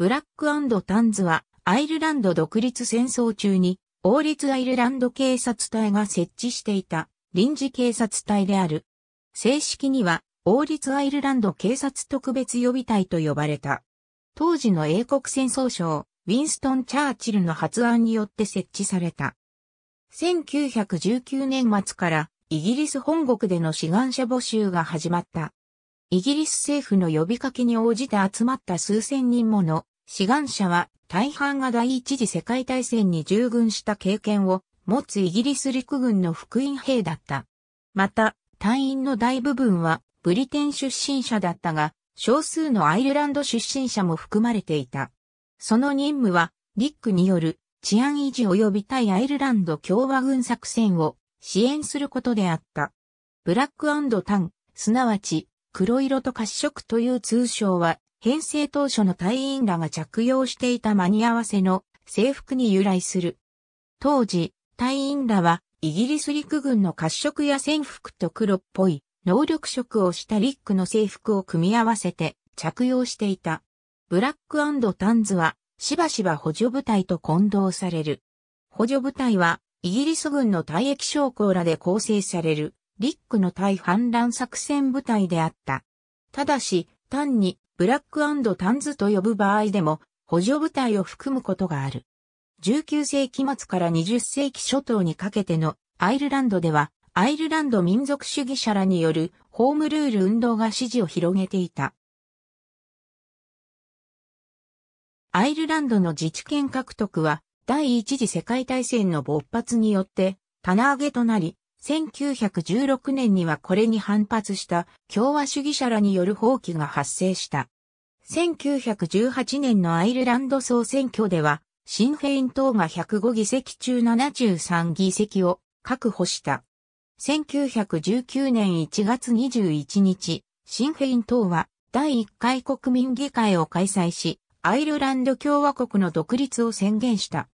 ブラックタンズはアイルランド独立戦争中に王立アイルランド警察隊が設置していた臨時警察隊である。正式には王立アイルランド警察特別予備隊と呼ばれた。当時の英国戦争省、ウィンストン・チャーチルの発案によって設置された。1919年末からイギリス本国での志願者募集が始まった。イギリス政府の呼びかけに応じて集まった数千人もの志願者は大半が第一次世界大戦に従軍した経験を持つイギリス陸軍の福音兵だった。また、隊員の大部分はブリテン出身者だったが、少数のアイルランド出身者も含まれていた。その任務は、リックによる治安維持及び対アイルランド共和軍作戦を支援することであった。ブラックタン、すなわち黒色と褐色という通称は、編成当初の隊員らが着用していた間に合わせの制服に由来する。当時、隊員らは、イギリス陸軍の褐色や潜伏と黒っぽい、能力色をしたリックの制服を組み合わせて着用していた。ブラックタンズは、しばしば補助部隊と混同される。補助部隊は、イギリス軍の退役将校らで構成される。リックの対反乱作戦部隊であった。ただし、単にブラックタンズと呼ぶ場合でも補助部隊を含むことがある。19世紀末から20世紀初頭にかけてのアイルランドではアイルランド民族主義者らによるホームルール運動が支持を広げていた。アイルランドの自治権獲得は第一次世界大戦の勃発によって棚上げとなり、1916年にはこれに反発した共和主義者らによる放棄が発生した。1918年のアイルランド総選挙では、シンフェイン党が105議席中73議席を確保した。1919年1月21日、シンフェイン党は第1回国民議会を開催し、アイルランド共和国の独立を宣言した。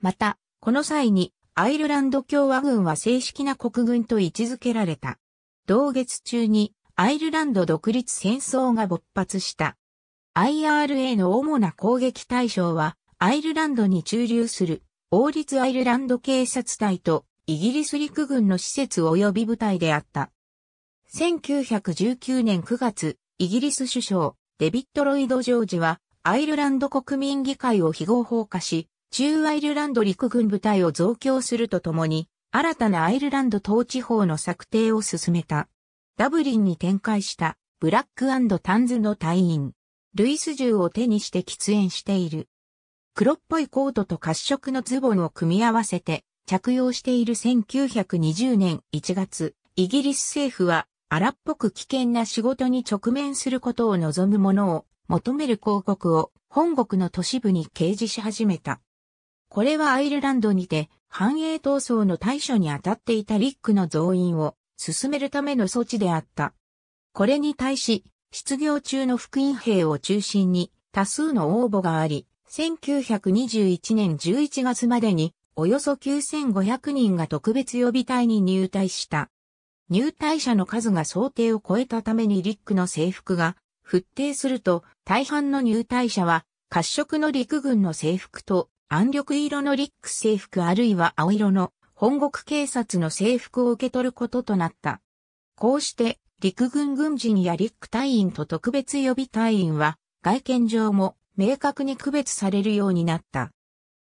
また、この際にアイルランド共和軍は正式な国軍と位置づけられた。同月中にアイルランド独立戦争が勃発した。IRA の主な攻撃対象は、アイルランドに駐留する王立アイルランド警察隊とイギリス陸軍の施設及び部隊であった。1919年9月、イギリス首相、デビッド・ロイド・ジョージは、アイルランド国民議会を非合法化し、中アイルランド陸軍部隊を増強するとともに、新たなアイルランド統治法の策定を進めた。ダブリンに展開したブラックタンズの隊員。ルイス銃を手にして喫煙している。黒っぽいコートと褐色のズボンを組み合わせて着用している1920年1月、イギリス政府は荒っぽく危険な仕事に直面することを望む者を求める広告を本国の都市部に掲示し始めた。これはアイルランドにて、繁栄闘争の対処に当たっていたリックの増員を進めるための措置であった。これに対し、失業中の福音兵を中心に多数の応募があり、1921年11月までにおよそ9500人が特別予備隊に入隊した。入隊者の数が想定を超えたためにリックの制服が復定すると大半の入隊者は褐色の陸軍の制服と暗緑色のリック制服あるいは青色の本国警察の制服を受け取ることとなった。こうして陸軍軍人やリック隊員と特別予備隊員は外見上も明確に区別されるようになった。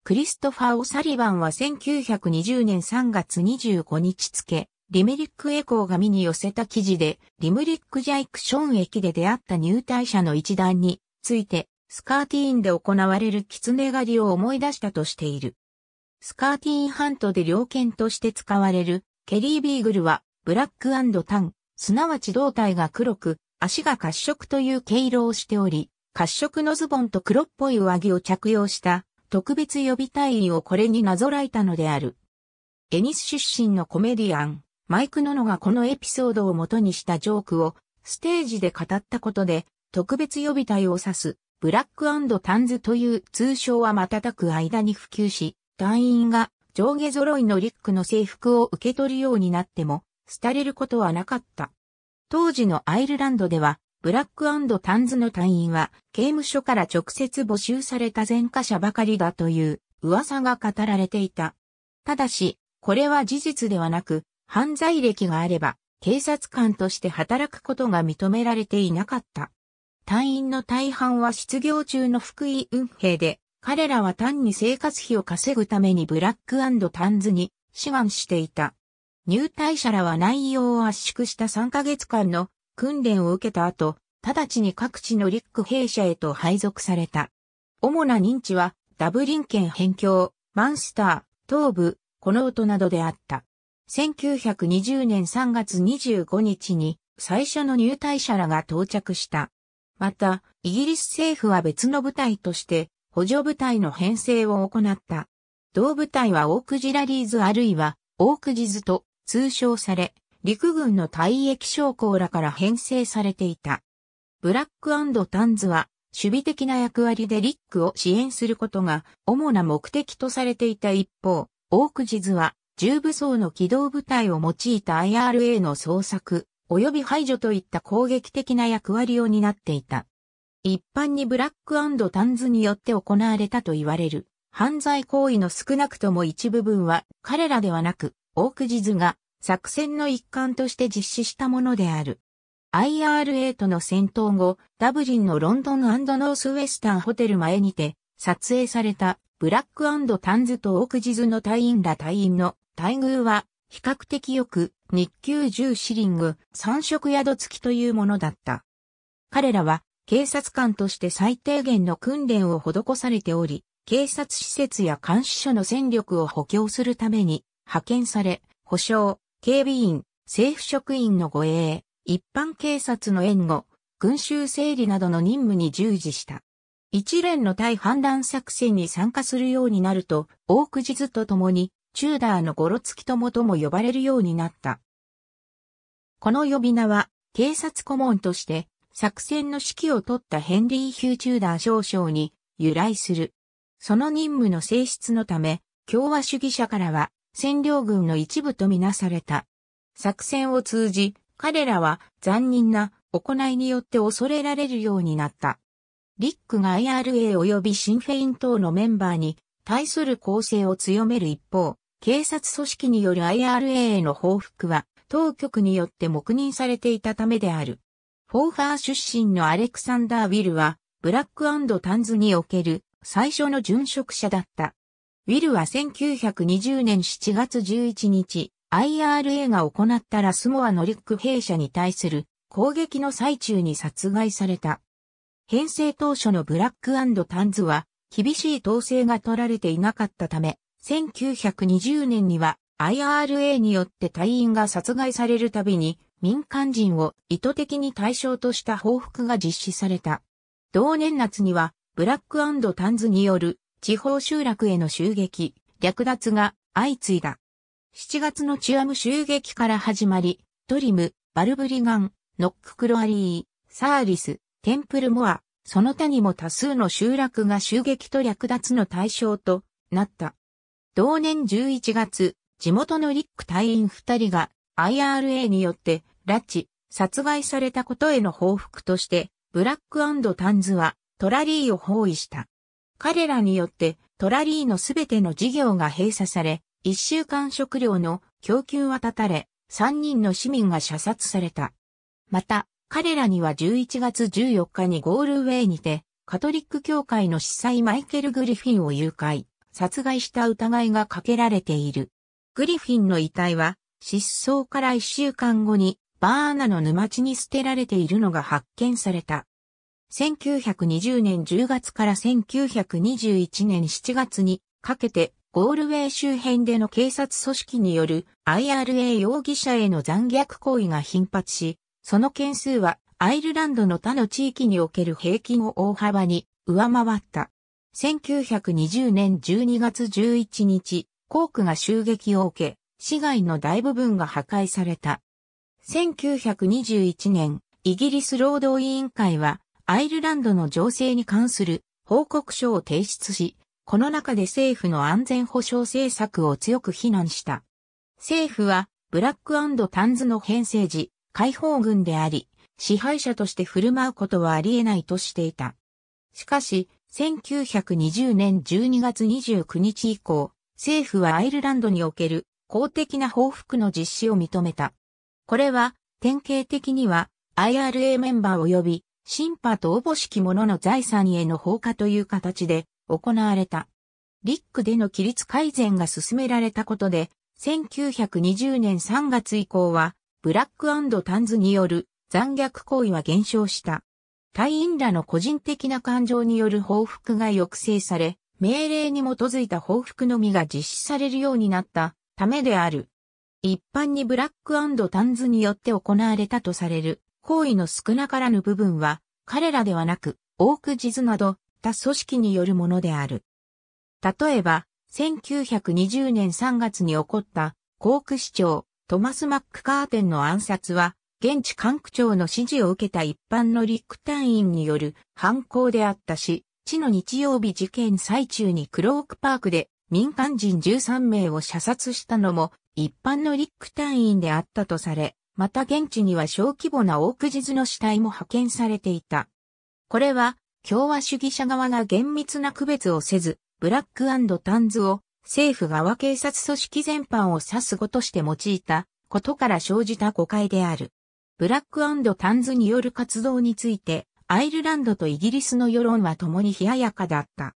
クリストファー・オサリバンは1920年3月25日付、リメリックエコーが身に寄せた記事で、リムリック・ジャイクション駅で出会った入隊者の一団について、スカーティーンで行われる狐狩りを思い出したとしている。スカーティーンハントで猟犬として使われるケリービーグルはブラックタン、すなわち胴体が黒く、足が褐色という毛色をしており、褐色のズボンと黒っぽい上着を着用した特別予備隊員をこれになぞらえたのである。エニス出身のコメディアン、マイク・ノノがこのエピソードを元にしたジョークをステージで語ったことで特別予備隊を指すブラックタンズという通称は瞬く間に普及し、団員が上下揃いのリックの制服を受け取るようになっても、廃れることはなかった。当時のアイルランドでは、ブラックタンズの隊員は刑務所から直接募集された前科者ばかりだという噂が語られていた。ただし、これは事実ではなく、犯罪歴があれば警察官として働くことが認められていなかった。隊員の大半は失業中の福井運兵で、彼らは単に生活費を稼ぐためにブラックタンズに志願していた。入隊者らは内容を圧縮した3ヶ月間の訓練を受けた後、直ちに各地の陸ク兵舎へと配属された。主な認知は、ダブリン県辺境、マンスター、東部、この音などであった。1920年3月25日に最初の入隊者らが到着した。また、イギリス政府は別の部隊として、補助部隊の編成を行った。同部隊はオークジラリーズあるいは、オークジズと通称され、陸軍の退役将校らから編成されていた。ブラックタンズは、守備的な役割でリックを支援することが主な目的とされていた一方、オークジズは、重武装の機動部隊を用いた IRA の捜索、及び排除といった攻撃的な役割を担っていた。一般にブラックタンズによって行われたと言われる犯罪行為の少なくとも一部分は彼らではなくオークジズが作戦の一環として実施したものである。IRA との戦闘後、ダブリンのロンドンノースウェスタンホテル前にて撮影されたブラックタンズとオークジズの隊員ら隊員の待遇は比較的よく日給10シリング3食宿付きというものだった。彼らは警察官として最低限の訓練を施されており、警察施設や監視所の戦力を補強するために派遣され、保障、警備員、政府職員の護衛、一般警察の援護、群衆整理などの任務に従事した。一連の対反乱作戦に参加するようになると、大久地図と共にチューダーのゴロツキ友とも呼ばれるようになった。この呼び名は、警察顧問として、作戦の指揮を取ったヘンリー・ヒュー・チューダー少将に由来する。その任務の性質のため、共和主義者からは、占領軍の一部とみなされた。作戦を通じ、彼らは残忍な行いによって恐れられるようになった。リックが IRA 及びシンフェイン等のメンバーに対する攻勢を強める一方、警察組織による IRA への報復は当局によって黙認されていたためである。フォーファー出身のアレクサンダー・ウィルは、ブラックタンズにおける最初の殉職者だった。ウィルは1920年7月11日、IRA が行ったラスモアのリック兵舎に対する攻撃の最中に殺害された。編成当初のブラックタンズは厳しい統制が取られていなかったため、1920年には IRA によって隊員が殺害されるたびに民間人を意図的に対象とした報復が実施された。同年夏にはブラックタンズによる地方集落への襲撃、略奪が相次いだ。7月のチュアム襲撃から始まり、トリム、バルブリガン、ノッククロアリー、サーリス、テンプルモア、その他にも多数の集落が襲撃と略奪の対象となった。同年11月、地元のリック隊員2人が IRA によって拉致、殺害されたことへの報復として、ブラックタンズはトラリーを包囲した。彼らによってトラリーのすべての事業が閉鎖され、一週間食料の供給は断たれ、三人の市民が射殺された。また、彼らには11月14日にゴールウェイにて、カトリック教会の司祭マイケル・グリフィンを誘拐。殺害した疑いがかけられている。グリフィンの遺体は失踪から一週間後にバーナの沼地に捨てられているのが発見された。1920年10月から1921年7月にかけてゴールウェイ周辺での警察組織による IRA 容疑者への残虐行為が頻発し、その件数はアイルランドの他の地域における平均を大幅に上回った。1920年12月11日、コークが襲撃を受け、市街の大部分が破壊された。1921年、イギリス労働委員会は、アイルランドの情勢に関する報告書を提出し、この中で政府の安全保障政策を強く非難した。政府は、ブラックタンズの編成時、解放軍であり、支配者として振る舞うことはあり得ないとしていた。しかし、1920年12月29日以降、政府はアイルランドにおける公的な報復の実施を認めた。これは、典型的には IRA メンバー及び、ンパとおぼしき者の財産への放火という形で行われた。リックでの規律改善が進められたことで、1920年3月以降は、ブラックタンズによる残虐行為は減少した。隊員らの個人的な感情による報復が抑制され、命令に基づいた報復のみが実施されるようになったためである。一般にブラックタンズによって行われたとされる行為の少なからぬ部分は彼らではなくオークジズなど他組織によるものである。例えば、1920年3月に起こったコーク市長トマス・マック・カーテンの暗殺は現地管区長の指示を受けた一般の陸隊員による犯行であったし、地の日曜日事件最中にクロークパークで民間人13名を射殺したのも一般の陸隊員であったとされ、また現地には小規模なオークジズの死体も派遣されていた。これは共和主義者側が厳密な区別をせず、ブラックタンズを政府側警察組織全般を指すごとして用いたことから生じた誤解である。ブラックタンズによる活動について、アイルランドとイギリスの世論は共に冷ややかだった。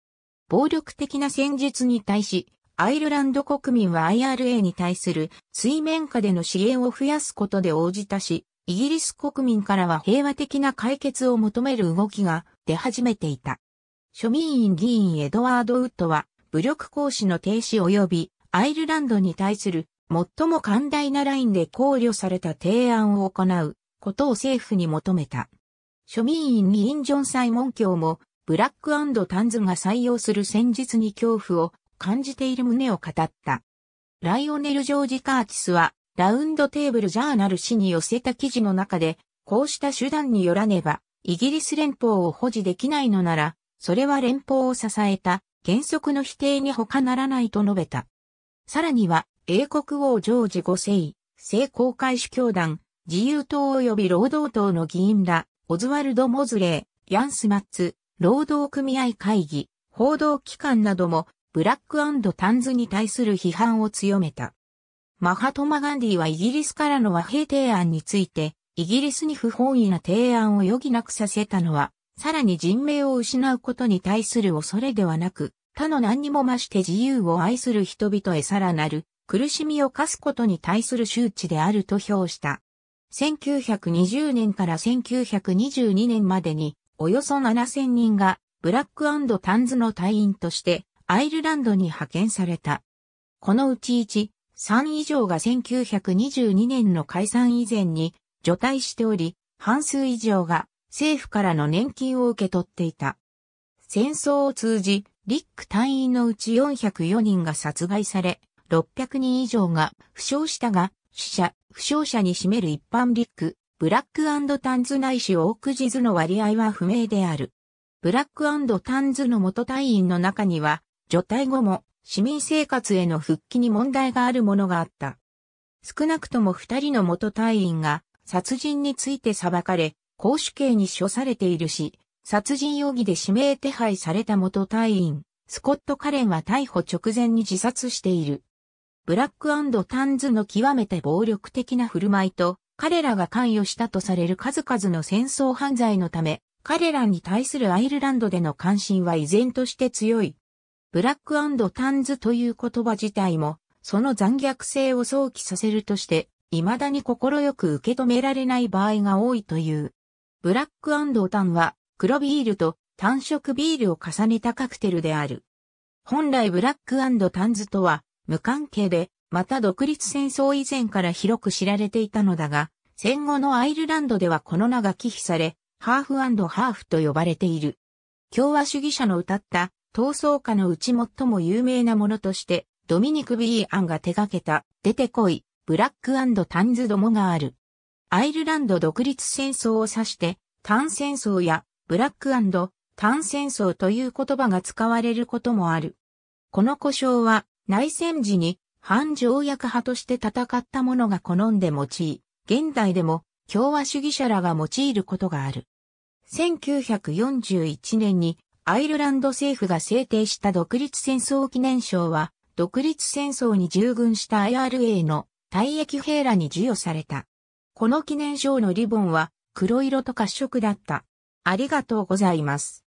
暴力的な戦術に対し、アイルランド国民は IRA に対する水面下での支援を増やすことで応じたし、イギリス国民からは平和的な解決を求める動きが出始めていた。庶民院議員エドワード・ウッドは武力行使の停止及びアイルランドに対する最も寛大なラインで考慮された提案を行うことを政府に求めた。庶民院にインジョンサイモン教も、ブラックタンズが採用する戦術に恐怖を感じている旨を語った。ライオネル・ジョージ・カーティスは、ラウンドテーブル・ジャーナル氏に寄せた記事の中で、こうした手段によらねば、イギリス連邦を保持できないのなら、それは連邦を支えた原則の否定に他ならないと述べた。さらには、英国王ジョージ5世、聖公会主教団、自由党及び労働党の議員ら、オズワルド・モズレー、ヤンスマッツ、労働組合会議、報道機関なども、ブラックタンズに対する批判を強めた。マハトマ・ガンディはイギリスからの和平提案について、イギリスに不本意な提案を余儀なくさせたのは、さらに人命を失うことに対する恐れではなく、他の何にも増して自由を愛する人々へさらなる苦しみを課すことに対する周知であると評した。1920年から1922年までに、およそ7000人が、ブラックタンズの隊員として、アイルランドに派遣された。このうち1、3以上が1922年の解散以前に除隊しており、半数以上が政府からの年金を受け取っていた。戦争を通じ、リック隊員のうち404人が殺害され、600人以上が負傷したが、死者、負傷者に占める一般リック、ブラックタンズないしオークジズの割合は不明である。ブラックタンズの元隊員の中には、除隊後も市民生活への復帰に問題があるものがあった。少なくとも二人の元隊員が殺人について裁かれ、公主刑に処されているし、殺人容疑で指名手配された元隊員、スコット・カレンは逮捕直前に自殺している。ブラックタンズの極めて暴力的な振る舞いと、彼らが関与したとされる数々の戦争犯罪のため、彼らに対するアイルランドでの関心は依然として強い。ブラックタンズという言葉自体も、その残虐性を想起させるとして、未だに快く受け止められない場合が多いという。ブラックタンは、黒ビールと単色ビールを重ねたカクテルである。本来ブラックタンズとは、無関係で、また独立戦争以前から広く知られていたのだが、戦後のアイルランドではこの名が忌避され、ハーフハーフと呼ばれている。共和主義者の歌った闘争家のうち最も有名なものとして、ドミニク・ビーアンが手掛けた、出てこい、ブラックタンズどもがある。アイルランド独立戦争を指して、タン戦争やブラックタン戦争という言葉が使われることもある。この故障は内戦時に反条約派として戦った者が好んで用い、現代でも共和主義者らが用いることがある。1941年にアイルランド政府が制定した独立戦争記念賞は、独立戦争に従軍した IRA の退役兵らに授与された。この記念賞のリボンは黒色と褐色だった。ありがとうございます。